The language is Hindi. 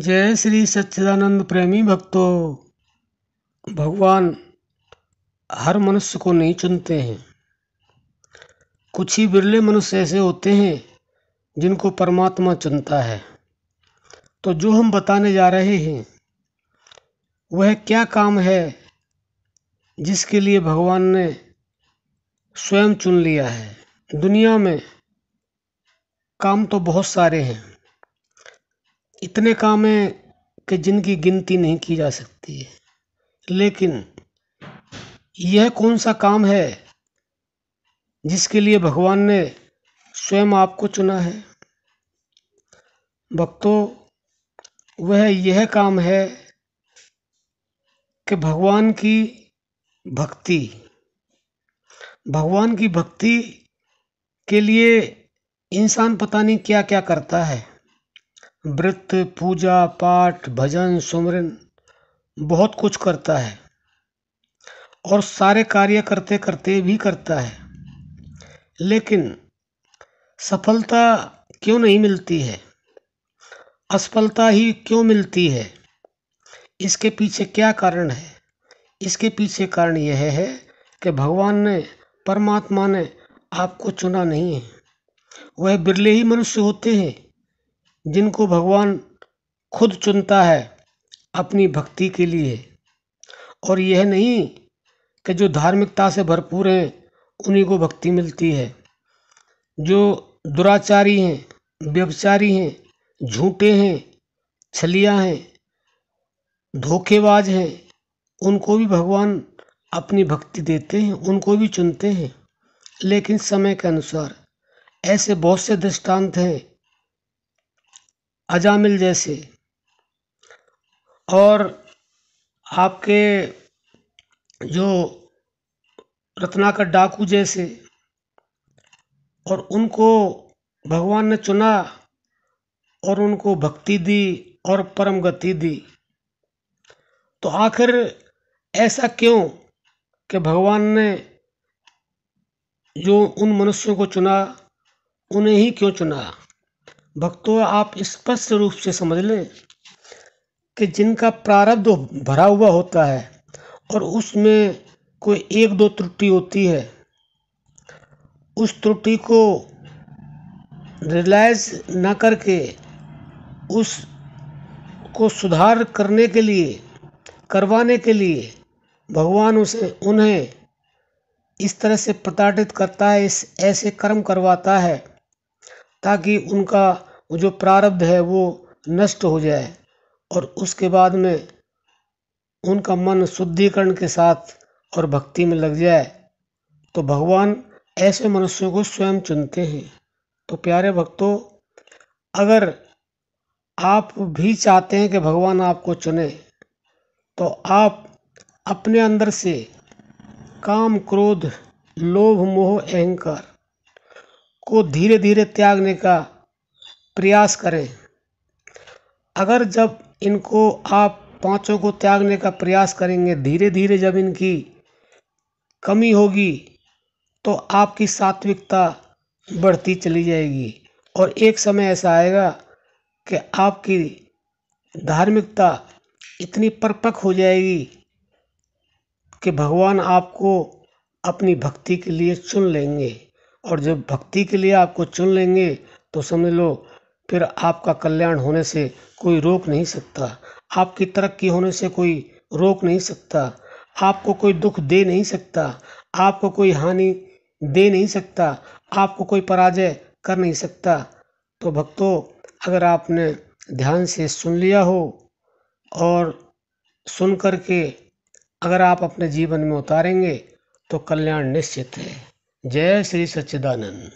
जय श्री सच्चिदानंद प्रेमी भक्तों भगवान हर मनुष्य को नहीं चुनते हैं कुछ ही बिरले मनुष्य ऐसे होते हैं जिनको परमात्मा चुनता है तो जो हम बताने जा रहे हैं वह क्या काम है जिसके लिए भगवान ने स्वयं चुन लिया है दुनिया में काम तो बहुत सारे हैं इतने काम हैं कि जिनकी गिनती नहीं की जा सकती है लेकिन यह कौन सा काम है जिसके लिए भगवान ने स्वयं आपको चुना है भक्तों वह यह काम है कि भगवान की भक्ति भगवान की भक्ति के लिए इंसान पता नहीं क्या क्या करता है व्रत पूजा पाठ भजन सुमरन बहुत कुछ करता है और सारे कार्य करते करते भी करता है लेकिन सफलता क्यों नहीं मिलती है असफलता ही क्यों मिलती है इसके पीछे क्या कारण है इसके पीछे कारण यह है कि भगवान ने परमात्मा ने आपको चुना नहीं है वह बिरले ही मनुष्य होते हैं जिनको भगवान खुद चुनता है अपनी भक्ति के लिए और यह नहीं कि जो धार्मिकता से भरपूर हैं उन्हीं को भक्ति मिलती है जो दुराचारी हैं व्यवचारी हैं झूठे हैं छलिया हैं धोखेबाज हैं उनको भी भगवान अपनी भक्ति देते हैं उनको भी चुनते हैं लेकिन समय के अनुसार ऐसे बहुत से दृष्टांत हैं अजामिल जैसे और आपके जो रत्नाकर डाकू जैसे और उनको भगवान ने चुना और उनको भक्ति दी और परम गति दी तो आखिर ऐसा क्यों कि भगवान ने जो उन मनुष्यों को चुना उन्हें ही क्यों चुना भक्तों आप स्पष्ट रूप से समझ लें कि जिनका प्रारब्ध भरा हुआ होता है और उसमें कोई एक दो त्रुटि होती है उस त्रुटि को रियलाइज ना करके उस को सुधार करने के लिए करवाने के लिए भगवान उसे उन्हें इस तरह से प्रताड़ित करता है इस ऐसे कर्म करवाता है ताकि उनका जो प्रारब्ध है वो नष्ट हो जाए और उसके बाद में उनका मन शुद्धिकरण के साथ और भक्ति में लग जाए तो भगवान ऐसे मनुष्यों को स्वयं चुनते हैं तो प्यारे भक्तों अगर आप भी चाहते हैं कि भगवान आपको चुने तो आप अपने अंदर से काम क्रोध लोभ मोह अहंकार को धीरे धीरे त्यागने का प्रयास करें अगर जब इनको आप पाँचों को त्यागने का प्रयास करेंगे धीरे धीरे जब इनकी कमी होगी तो आपकी सात्विकता बढ़ती चली जाएगी और एक समय ऐसा आएगा कि आपकी धार्मिकता इतनी परपक हो जाएगी कि भगवान आपको अपनी भक्ति के लिए चुन लेंगे और जब भक्ति के लिए आपको चुन लेंगे तो समझ लो फिर आपका कल्याण होने से कोई रोक नहीं सकता आपकी तरक्की होने से कोई रोक नहीं सकता आपको कोई दुख दे नहीं सकता आपको कोई हानि दे नहीं सकता आपको कोई पराजय कर नहीं सकता तो भक्तों अगर आपने ध्यान से सुन लिया हो और सुन कर के अगर आप अपने जीवन में उतारेंगे तो कल्याण निश्चित है जय श्री सच्चिदानंद